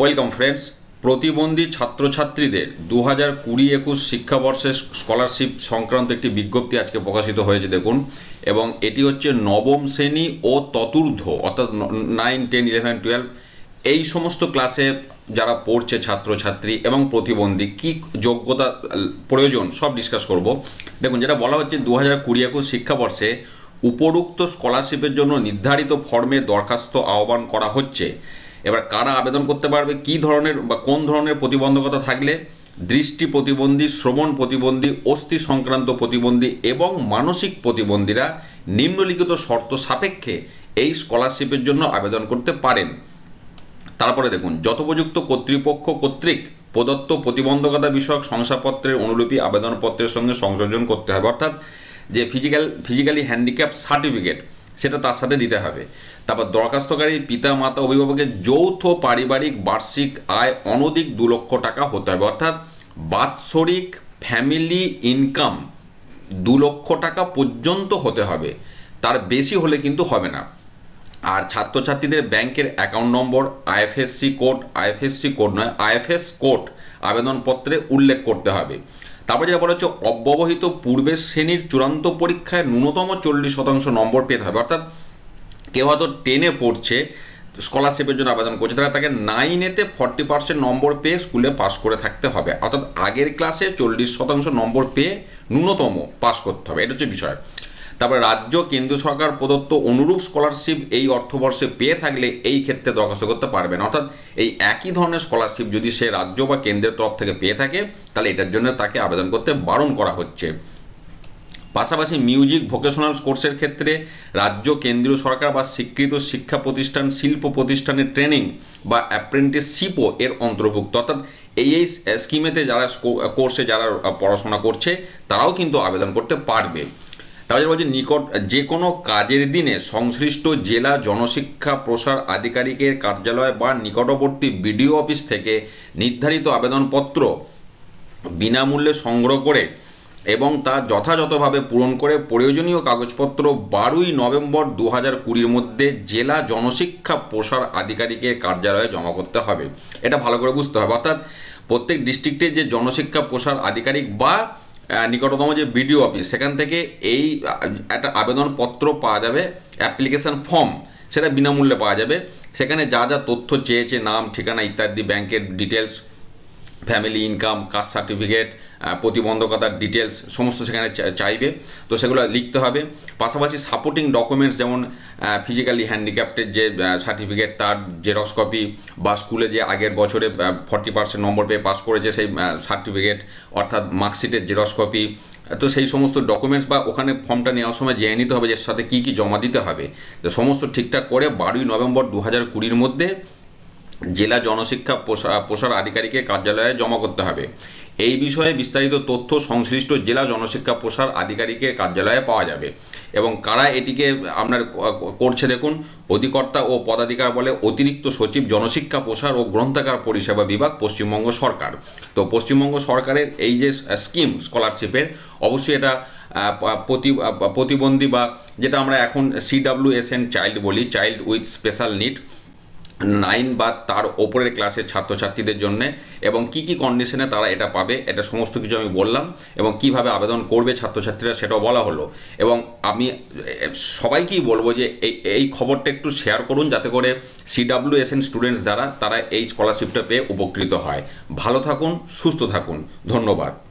welcome friends প্রতিবন্ধী ছাত্রছাত্রীদের দু হাজার কুড়ি একুশ শিক্ষাবর্ষে স্কলারশিপ সংক্রান্ত একটি বিজ্ঞপ্তি আজকে প্রকাশিত হয়েছে দেখুন এবং এটি হচ্ছে নবম শ্রেণী ও চতুর্থ অর্থাৎ নাইন টেন ইলেভেন টুয়েলভ এই সমস্ত ক্লাসে যারা পড়ছে ছাত্রছাত্রী এবং প্রতিবন্ধী কী যোগ্যতা প্রয়োজন সব ডিসকাস করব দেখুন যেটা বলা হচ্ছে দু হাজার কুড়ি একুশ শিক্ষাবর্ষে উপরুক্ত স্কলারশিপের জন্য নির্ধারিত ফর্মে দরখাস্ত আহ্বান করা হচ্ছে এবার কারা আবেদন করতে পারবে কি ধরনের বা কোন ধরনের প্রতিবন্ধকতা থাকলে দৃষ্টি প্রতিবন্ধী শ্রবণ প্রতিবন্ধী অস্থি সংক্রান্ত প্রতিবন্ধী এবং মানসিক প্রতিবন্ধীরা নিম্নলিখিত শর্ত সাপেক্ষে এই স্কলারশিপের জন্য আবেদন করতে পারেন তারপরে দেখুন যথোপযুক্ত কর্তৃপক্ষ কর্তৃক প্রদত্ত প্রতিবন্ধকতা বিষয়ক শংসাপত্রের অনুলিপি আবেদনপত্রের সঙ্গে সংযোজন করতে হবে অর্থাৎ যে ফিজিক্যাল ফিজিক্যালি হ্যান্ডিক্যাপ সার্টিফিকেট সেটা তার সাথে দিতে হবে তারপর দরখাস্তকারী পিতা মাতা অভিভাবকের যৌথ পারিবারিক বার্ষিক আয় অনধিক দু লক্ষ টাকা হতে হবে অর্থাৎ বাৎসরিক ফ্যামিলি ইনকাম দু লক্ষ টাকা পর্যন্ত হতে হবে তার বেশি হলে কিন্তু হবে না আর ছাত্রছাত্রীদের ব্যাংকের account number IFSC code IFSC code নয় আইএফএস কোড আবেদনপত্রে উল্লেখ করতে হবে তারপরে যেটা বলা হচ্ছে অব্যবহিত পূর্বের শ্রেণীর চূড়ান্ত পরীক্ষায় ন্যূনতম চল্লিশ শতাংশ নম্বর পেতে হবে অর্থাৎ কেউ হয়তো টেনে পড়ছে স্কলারশিপের জন্য আবেদন করছে তারা তাকে নাইনেতে ফর্টি পার্সেন্ট নম্বর পেয়ে স্কুলে পাস করে থাকতে হবে অর্থাৎ আগের ক্লাসে চল্লিশ শতাংশ নম্বর পেয়ে ন্যূনতম পাস করতে হবে এটা হচ্ছে বিষয় তারপরে রাজ্য কেন্দ্র সরকার প্রদত্ত অনুরূপ স্কলারশিপ এই অর্থবর্ষে পেয়ে থাকলে এই ক্ষেত্রে দরখাস্ত করতে পারবেন অর্থাৎ এই একই ধরনের স্কলারশিপ যদি সে রাজ্য বা কেন্দ্রের তরফ থেকে পেয়ে থাকে তাহলে এটার জন্য তাকে আবেদন করতে বারণ করা হচ্ছে পাশাপাশি মিউজিক ভোকেশনাল কোর্সের ক্ষেত্রে রাজ্য কেন্দ্রীয় সরকার বা স্বীকৃত শিক্ষা প্রতিষ্ঠান শিল্প প্রতিষ্ঠানের ট্রেনিং বা অ্যাপ্রেন্টিসশিপও এর অন্তর্ভুক্ত অর্থাৎ এই এই স্কিমেতে যারা কোর্সে যারা পড়াশোনা করছে তারাও কিন্তু আবেদন করতে পারবে তাহলে বলছে নিকট যে কোনো কাজের দিনে সংশ্লিষ্ট জেলা জনশিক্ষা প্রসার আধিকারিকের কার্যালয় বা নিকটবর্তী বিডিও অফিস থেকে নির্ধারিত আবেদনপত্র বিনামূল্যে সংগ্রহ করে এবং তা যথাযথভাবে পূরণ করে প্রয়োজনীয় কাগজপত্র বারোই নভেম্বর দু হাজার কুড়ির মধ্যে জেলা জনশিক্ষা প্রসার আধিকারিকের কার্যালয়ে জমা করতে হবে এটা ভালো করে বুঝতে হবে অর্থাৎ প্রত্যেক ডিস্ট্রিক্টের যে জনশিক্ষা প্রসার আধিকারিক বা নিকটতম যে বিডিও অফিস সেখান থেকে এই একটা আবেদনপত্র পাওয়া যাবে অ্যাপ্লিকেশান ফর্ম সেটা বিনামূল্যে পাওয়া যাবে সেখানে যা যা তথ্য চেয়েছে নাম ঠিকানা ইত্যাদি ব্যাংকের details family income caste certificate প্রতিবন্ধকতার ডিটেলস সমস্ত সেখানে চাইবে তো সেগুলো লিখতে হবে পাশাপাশি সাপোর্টিং ডকুমেন্টস যেমন ফিজিক্যালি হ্যান্ডিক্যাপ্টের যে সার্টিফিকেট তার জেরক্স কপি বা স্কুলে যে আগের বছরে ফর্টি পার্সেন্ট নম্বর পেয়ে পাস করেছে সেই সার্টিফিকেট অর্থাৎ মার্কশিটের জেরক্স কপি তো সেই সমস্ত ডকুমেন্টস বা ওখানে ফর্মটা নেওয়ার সময় জেনে নিতে হবে যে সাথে কী কী জমা দিতে হবে তো সমস্ত ঠিকঠাক করে বারোই নভেম্বর দু হাজার কুড়ির মধ্যে জেলা জনশিক্ষা প্রসার আধিকারিকের কার্যালয়ে জমা করতে হবে এই বিষয়ে বিস্তারিত তথ্য সংশ্লিষ্ট জেলা জনশিক্ষা প্রসার আধিকারিকের কার্যালয়ে পাওয়া যাবে এবং কারা এটিকে আপনার করছে দেখুন অধিকর্তা ও পদাধিকার বলে অতিরিক্ত সচিব জনশিক্ষা প্রসার ও গ্রন্থাগার পরিষেবা বিভাগ পশ্চিমবঙ্গ সরকার তো পশ্চিমবঙ্গ সরকারের এই যে স্কিম স্কলারশিপের অবশ্যই এটা প্রতি প্রতিবন্ধী বা যেটা আমরা এখন সিডাব্লিউএসএন চাইল্ড বলি child with special need nine বা তার ওপরের ক্লাসের ছাত্রছাত্রীদের জন্য এবং কি কি কন্ডিশনে তারা এটা পাবে এটা সমস্ত কিছু আমি বললাম এবং কিভাবে আবেদন করবে ছাত্রছাত্রীরা সেটাও বলা হলো এবং আমি সবাইকেই বলবো যে এই এই খবরটা একটু শেয়ার করুন যাতে করে সিডাব্লিউ এস এন স্টুডেন্টস যারা তারা এই স্কলারশিপটা পেয়ে উপকৃত হয় ভালো থাকুন সুস্থ থাকুন ধন্যবাদ